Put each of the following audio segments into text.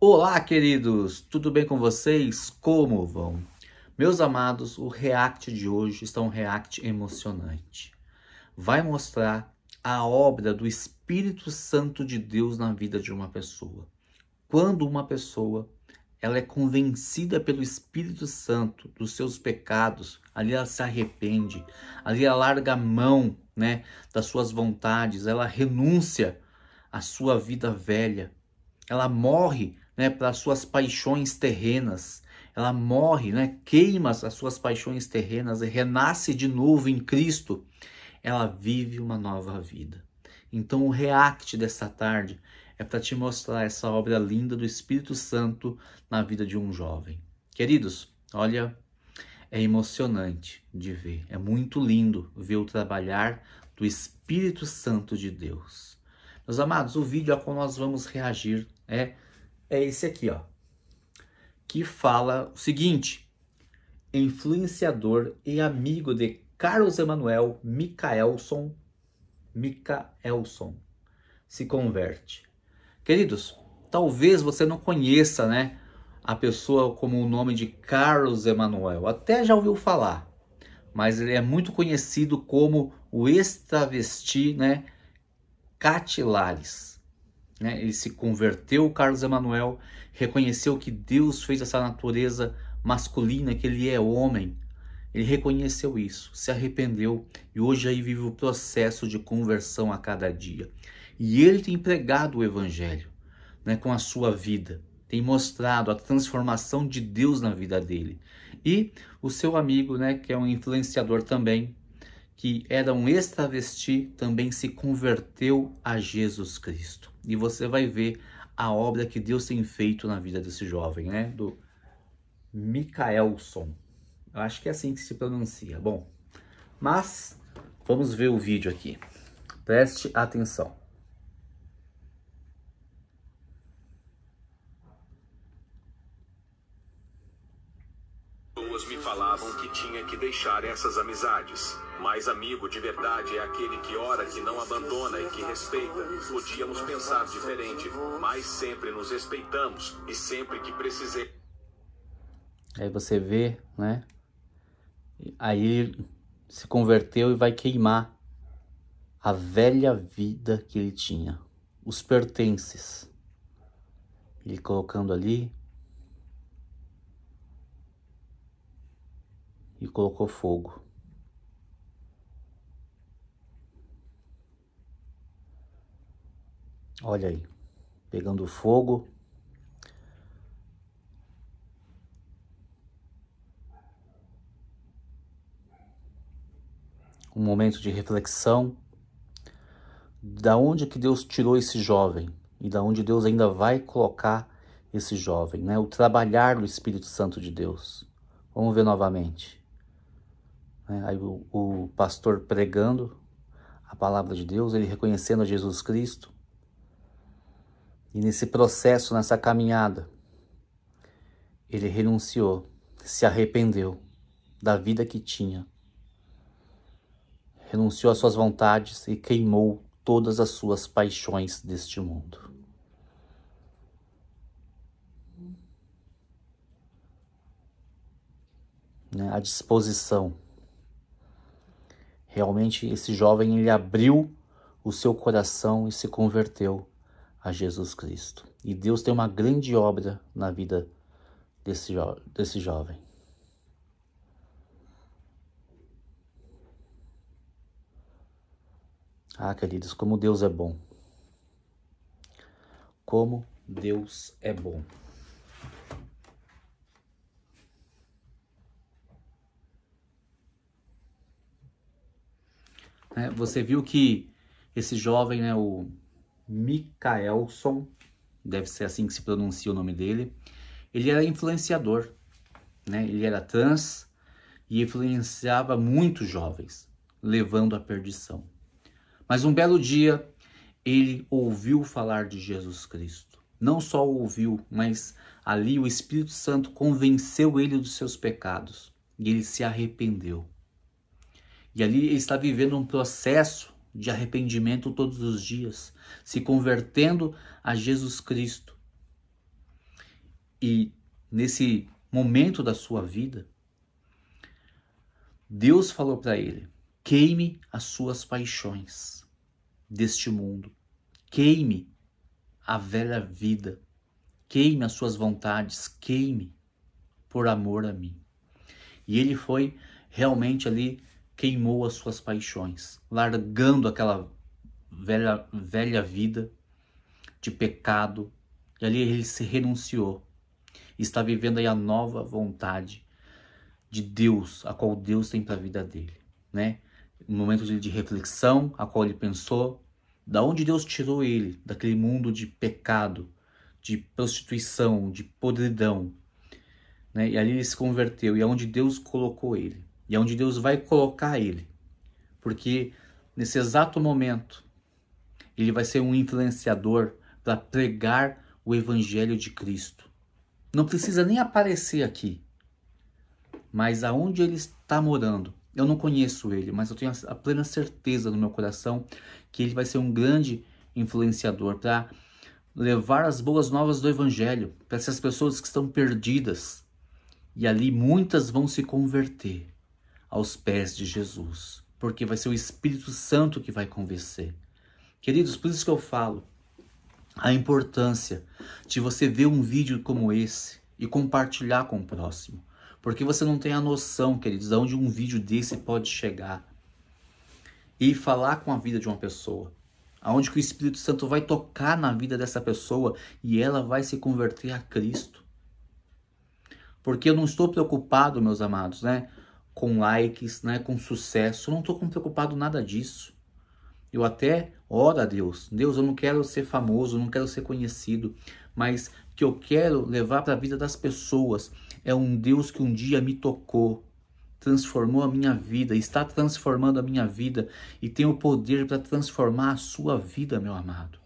Olá, queridos! Tudo bem com vocês? Como vão? Meus amados, o React de hoje está um React emocionante. Vai mostrar a obra do Espírito Santo de Deus na vida de uma pessoa. Quando uma pessoa ela é convencida pelo Espírito Santo dos seus pecados, ali ela se arrepende, ali ela larga a mão né, das suas vontades, ela renuncia à sua vida velha, ela morre né, para suas paixões terrenas. Ela morre, né, queima as suas paixões terrenas e renasce de novo em Cristo. Ela vive uma nova vida. Então, o react dessa tarde é para te mostrar essa obra linda do Espírito Santo na vida de um jovem. Queridos, olha, é emocionante de ver, é muito lindo ver o trabalhar do Espírito Santo de Deus. Meus amados, o vídeo a qual nós vamos reagir é é esse aqui, ó, que fala o seguinte: influenciador e amigo de Carlos Emanuel Micaelson, Micaelson se converte. Queridos, talvez você não conheça, né, a pessoa como o nome de Carlos Emanuel. Até já ouviu falar, mas ele é muito conhecido como o extravesti, né, Catilares. Né? Ele se converteu, Carlos Emanuel, reconheceu que Deus fez essa natureza masculina, que ele é homem. Ele reconheceu isso, se arrependeu e hoje aí vive o processo de conversão a cada dia. E ele tem pregado o evangelho né, com a sua vida, tem mostrado a transformação de Deus na vida dele. E o seu amigo, né, que é um influenciador também, que era um extravesti também se converteu a Jesus Cristo. E você vai ver a obra que Deus tem feito na vida desse jovem, né? Do Mikaelson. Eu acho que é assim que se pronuncia. Bom, mas vamos ver o vídeo aqui. Preste atenção. que tinha que deixar essas amizades. Mas amigo de verdade é aquele que ora, que não abandona e que respeita. Podíamos pensar diferente, mas sempre nos respeitamos e sempre que precisei. Aí você vê, né? Aí se converteu e vai queimar a velha vida que ele tinha, os pertences. Ele colocando ali e colocou fogo. Olha aí, pegando fogo. Um momento de reflexão. Da onde que Deus tirou esse jovem e da onde Deus ainda vai colocar esse jovem, né? O trabalhar do Espírito Santo de Deus. Vamos ver novamente. Né? Aí o, o pastor pregando a palavra de Deus, ele reconhecendo a Jesus Cristo. E nesse processo, nessa caminhada, ele renunciou, se arrependeu da vida que tinha, renunciou às suas vontades e queimou todas as suas paixões deste mundo. Né? A disposição Realmente esse jovem ele abriu o seu coração e se converteu a Jesus Cristo. E Deus tem uma grande obra na vida desse, jo desse jovem. Ah, queridos, como Deus é bom. Como Deus é bom. Né? Você viu que esse jovem, né, o Mikaelson, deve ser assim que se pronuncia o nome dele, ele era influenciador, né? ele era trans e influenciava muitos jovens, levando à perdição. Mas um belo dia, ele ouviu falar de Jesus Cristo. Não só ouviu, mas ali o Espírito Santo convenceu ele dos seus pecados e ele se arrependeu. E ali ele está vivendo um processo de arrependimento todos os dias, se convertendo a Jesus Cristo. E nesse momento da sua vida, Deus falou para ele: queime as suas paixões deste mundo, queime a velha vida, queime as suas vontades, queime por amor a mim. E ele foi realmente ali queimou as suas paixões, largando aquela velha, velha vida de pecado, e ali ele se renunciou. Está vivendo aí a nova vontade de Deus, a qual Deus tem para a vida dele, né? Um momento de reflexão, a qual ele pensou, da onde Deus tirou ele, daquele mundo de pecado, de prostituição, de podridão, né? E ali ele se converteu e é onde Deus colocou ele e aonde é Deus vai colocar ele. Porque nesse exato momento, ele vai ser um influenciador para pregar o evangelho de Cristo. Não precisa nem aparecer aqui. Mas aonde ele está morando, eu não conheço ele, mas eu tenho a plena certeza no meu coração que ele vai ser um grande influenciador para levar as boas novas do evangelho para essas pessoas que estão perdidas. E ali muitas vão se converter aos pés de Jesus, porque vai ser o Espírito Santo que vai convencer. Queridos, por isso que eu falo a importância de você ver um vídeo como esse e compartilhar com o próximo, porque você não tem a noção, queridos, aonde um vídeo desse pode chegar e falar com a vida de uma pessoa aonde que o Espírito Santo vai tocar na vida dessa pessoa e ela vai se converter a Cristo. Porque eu não estou preocupado, meus amados, né? com likes, né, com sucesso. Eu não estou preocupado nada disso. Eu até oro a Deus. Deus, eu não quero ser famoso, não quero ser conhecido, mas que eu quero levar para a vida das pessoas é um Deus que um dia me tocou, transformou a minha vida, está transformando a minha vida e tem o poder para transformar a sua vida, meu amado.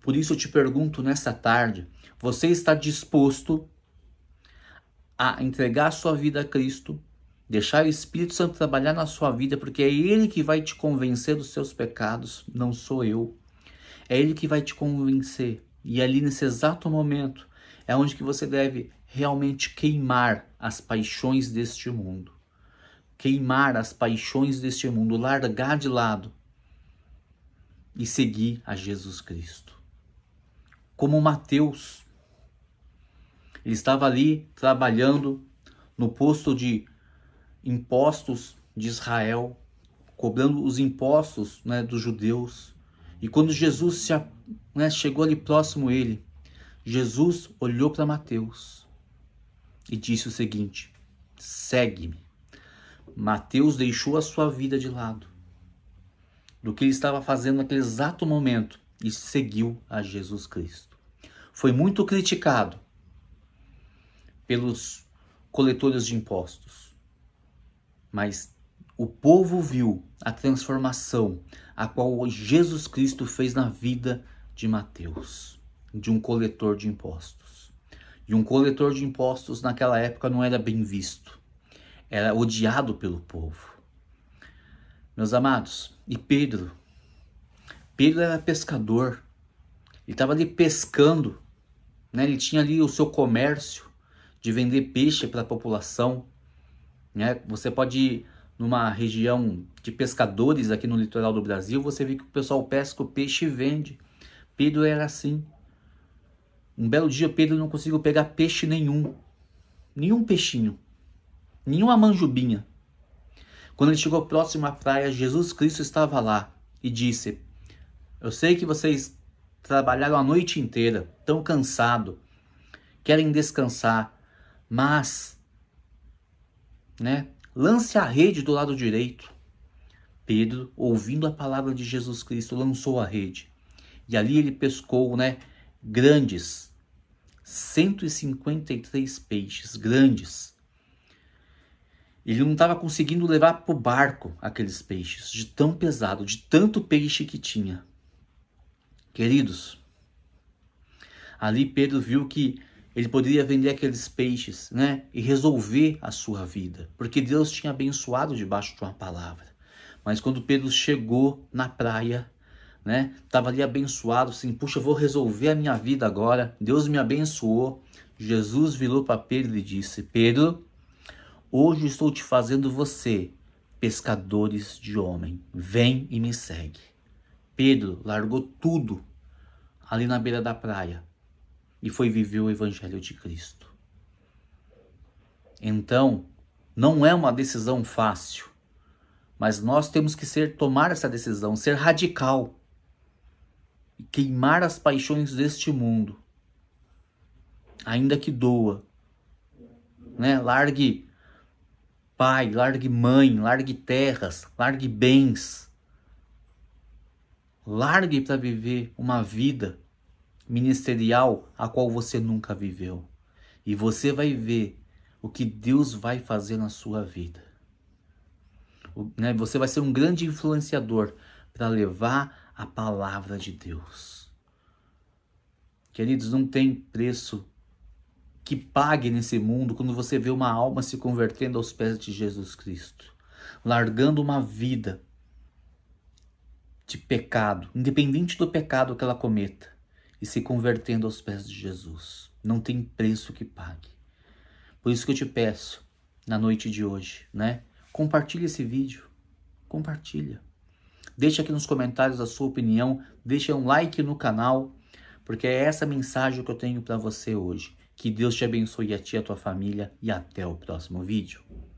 Por isso eu te pergunto nessa tarde, você está disposto a entregar a sua vida a Cristo? Deixar o Espírito Santo trabalhar na sua vida, porque é Ele que vai te convencer dos seus pecados, não sou eu. É Ele que vai te convencer. E ali nesse exato momento é onde que você deve realmente queimar as paixões deste mundo. Queimar as paixões deste mundo, largar de lado e seguir a Jesus Cristo. Como Mateus, ele estava ali trabalhando no posto de impostos de Israel, cobrando os impostos né, dos judeus. E quando Jesus se, né, chegou ali próximo a ele, Jesus olhou para Mateus e disse o seguinte: segue-me. Mateus deixou a sua vida de lado, do que ele estava fazendo naquele exato momento, e seguiu a Jesus Cristo. Foi muito criticado pelos coletores de impostos mas o povo viu a transformação a qual Jesus Cristo fez na vida de Mateus, de um coletor de impostos. E um coletor de impostos naquela época não era bem visto, era odiado pelo povo. Meus amados, e Pedro? Pedro era pescador, ele estava ali pescando, né? ele tinha ali o seu comércio de vender peixe para a população. Né? Você pode ir numa região de pescadores aqui no litoral do Brasil, você vê que o pessoal pesca o peixe e vende. Pedro era assim. Um belo dia Pedro não conseguiu pegar peixe nenhum. Nenhum peixinho. Nenhuma manjubinha. Quando ele chegou próximo à praia, Jesus Cristo estava lá e disse: Eu sei que vocês trabalharam a noite inteira, tão cansado, querem descansar, mas né? Lance a rede do lado direito. Pedro, ouvindo a palavra de Jesus Cristo, lançou a rede. E ali ele pescou, né, grandes 153 peixes grandes. Ele não estava conseguindo levar para o barco aqueles peixes, de tão pesado, de tanto peixe que tinha. Queridos, ali Pedro viu que ele poderia vender aqueles peixes, né? E resolver a sua vida, porque Deus tinha abençoado debaixo de uma palavra. Mas quando Pedro chegou na praia, né? Tava ali abençoado, assim, puxa, vou resolver a minha vida agora. Deus me abençoou. Jesus virou para Pedro e disse: Pedro, hoje estou te fazendo você pescadores de homem. Vem e me segue. Pedro largou tudo ali na beira da praia e foi viver o Evangelho de Cristo. Então, não é uma decisão fácil, mas nós temos que ser tomar essa decisão, ser radical e queimar as paixões deste mundo, ainda que doa, né? Largue pai, largue mãe, largue terras, largue bens, largue para viver uma vida ministerial a qual você nunca viveu. E você vai ver o que Deus vai fazer na sua vida. Né, você vai ser um grande influenciador para levar a palavra de Deus. Queridos, não tem preço que pague nesse mundo quando você vê uma alma se convertendo aos pés de Jesus Cristo, largando uma vida de pecado, independente do pecado que ela cometa, e se convertendo aos pés de Jesus. Não tem preço que pague. Por isso que eu te peço, na noite de hoje, né? Compartilha esse vídeo. Compartilha. Deixa aqui nos comentários a sua opinião, deixa um like no canal, porque é essa mensagem que eu tenho para você hoje. Que Deus te abençoe a ti e a tua família e até o próximo vídeo.